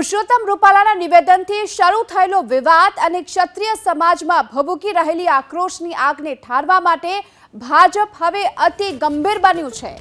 પુરુષોત્તમ રૂપાલાના નિવેદનથી શરૂ થયેલો વિવાદ અને ક્ષત્રિય સમાજમાં ભભૂકી રહેલી આક્રોશની આગને ઠારવા માટે ભાજપ હવે અતિ ગંભીર બન્યું છે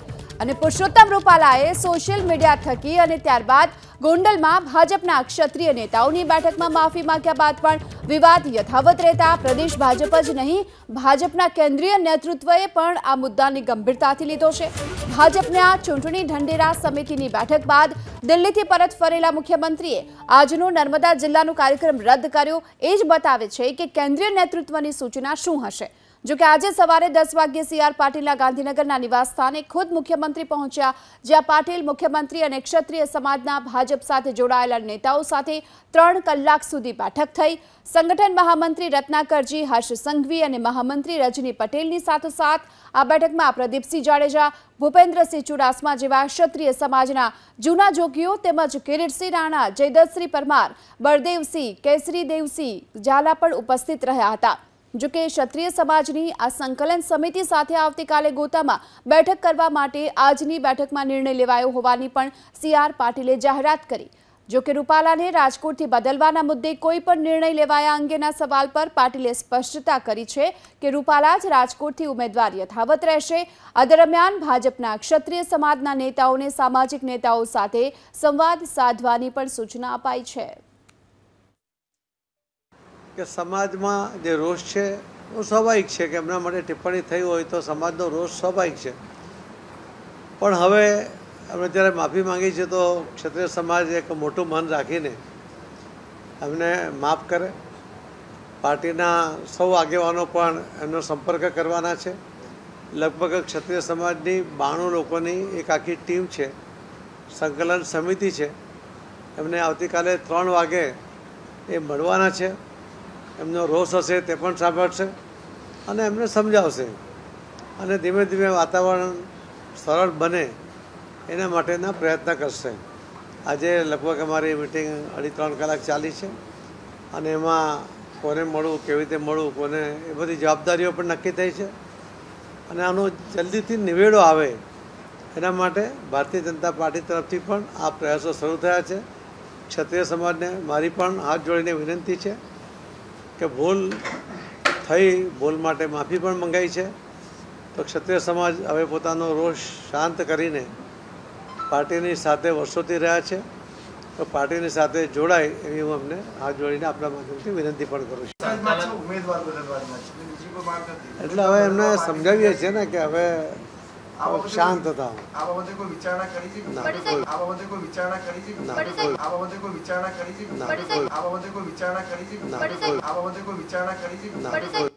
અને પુરુષોત્તમ રૂપાલાએ સોશિયલ મીડિયા થકી અને ત્યારબાદ ગોંડલમાં ભાજપના ક્ષત્રિય નેતાઓની બેઠકમાં માફી માંગ્યા બાદ પણ વિવાદ યથાવત રહેતા પ્રદેશ ભાજપ જ નહીં ભાજપના કેન્દ્રીય નેતૃત્વએ પણ આ મુદ્દાની ગંભીરતાથી લીધો છે ભાજપના ચૂંટણી ઢંઢેરા સમિતિની બેઠક બાદ દિલ્હીથી પરત ફરેલા મુખ્યમંત્રીએ આજનું નર્મદા જિલ્લાનું કાર્યક્રમ રદ કર્યો એ જ બતાવે છે કે કેન્દ્રીય નેતૃત્વની સૂચના શું હશે જોકે આજે સવારે દસ વાગ્યે સીઆર પાટીલના ગાંધીનગરના નિવાસ સ્થાને ખુદ મુખ્યમંત્રી પહોંચ્યા જ્યાં પાટીલ મુખ્યમંત્રી અને ક્ષત્રિય સમાજના ભાજપ સાથે જોડાયેલા નેતાઓ સાથે ત્રણ કલાક સુધી બેઠક થઈ સંગઠન મહામંત્રી રત્નાકરજી હર્ષ સંઘવી અને મહામંત્રી રજની પટેલની સાથોસાથ આ બેઠકમાં પ્રદીપસિંહ જાડેજા ભૂપેન્દ્રસિંહ ચુડાસમા જેવા ક્ષત્રિય સમાજના જૂના જોગીઓ તેમજ કિરીટસિંહ રાણા જયદશ્રી પરમાર બળદેવસિંહ કેસરી કેસરીદેવસિંહ ઝાલા પણ ઉપસ્થિત રહ્યા હતા જોકે ક્ષત્રિય સમાજની આ સંકલન સમિતિ સાથે આવતીકાલે ગોતામાં બેઠક કરવા માટે આજની બેઠકમાં નિર્ણય લેવાયો હોવાની પણ સી પાટીલે જાહેરાત કરી જો કે રૂપાલાને રાજકોટથી બદલવાના મુદ્દે કોઈ પણ નિર્ણય લેવાયા અંગેના સવાલ પર પાટીલે સ્પષ્ટતા કરી છે કે રૂપાલા જ રાજકોટથી ઉમેદવાર યથાવત રહેશે આ દરમિયાન ભાજપના ક્ષત્રિય સમાજના નેતાઓને સામાજિક નેતાઓ સાથે સંવાદ સાધવાની પણ સૂચના અપાઈ છે કે સમાજમાં જે રોષ છે એ સ્વાભાવિક છે કે એમના માટે ટિપ્પણી થઈ હોય તો સમાજનો રોષ સ્વાભાવિક છે પણ હવે આપણે જ્યારે માફી માંગી છે તો ક્ષત્રિય સમાજ એક મોટું મન રાખીને અમને માફ કરે પાર્ટીના સૌ આગેવાનો પણ એમનો સંપર્ક કરવાના છે લગભગ ક્ષત્રિય સમાજની બાણું લોકોની એક આખી ટીમ છે સંકલન સમિતિ છે એમને આવતીકાલે ત્રણ વાગે એ મળવાના છે એમનો રોષ હશે તે પણ સાંભળશે અને એમને સમજાવશે અને ધીમે ધીમે વાતાવરણ સરળ બને એના માટેના પ્રયત્ન કરશે આજે લગભગ અમારી મિટિંગ અઢી ત્રણ કલાક ચાલી છે અને એમાં કોને મળવું કેવી રીતે મળવું કોને એ બધી જવાબદારીઓ પણ નક્કી થઈ છે અને આનો જલ્દીથી નિવેડો આવે એના માટે ભારતીય જનતા પાર્ટી તરફથી પણ આ પ્રયાસો શરૂ થયા છે ક્ષત્રિય સમાજને મારી પણ હાથ જોડીને વિનંતી છે કે ભૂલ થઈ ભૂલ માટે માફી પણ મંગાઈ છે તો ક્ષત્રિય સમાજ હવે પોતાનો રોષ શાંત કરીને પાર્ટીની સાથે વર્ષોથી રહ્યા છે તો પાર્ટીની સાથે જોડાય એવી હું અમને હાથ જોડીને આપણા માધ્યમથી વિનંતી પણ કરું છું એટલે હવે એમને સમજાવીએ છીએ ને કે હવે શાંત હતા આ કોઈ વિચારણા કરી છે આ બાબતે કોઈ વિચારણા કરી છે આ વિચારણા કરી છે આ વિચારણા કરી છે આ બાબતે કોઈ વિચારણા કરી છે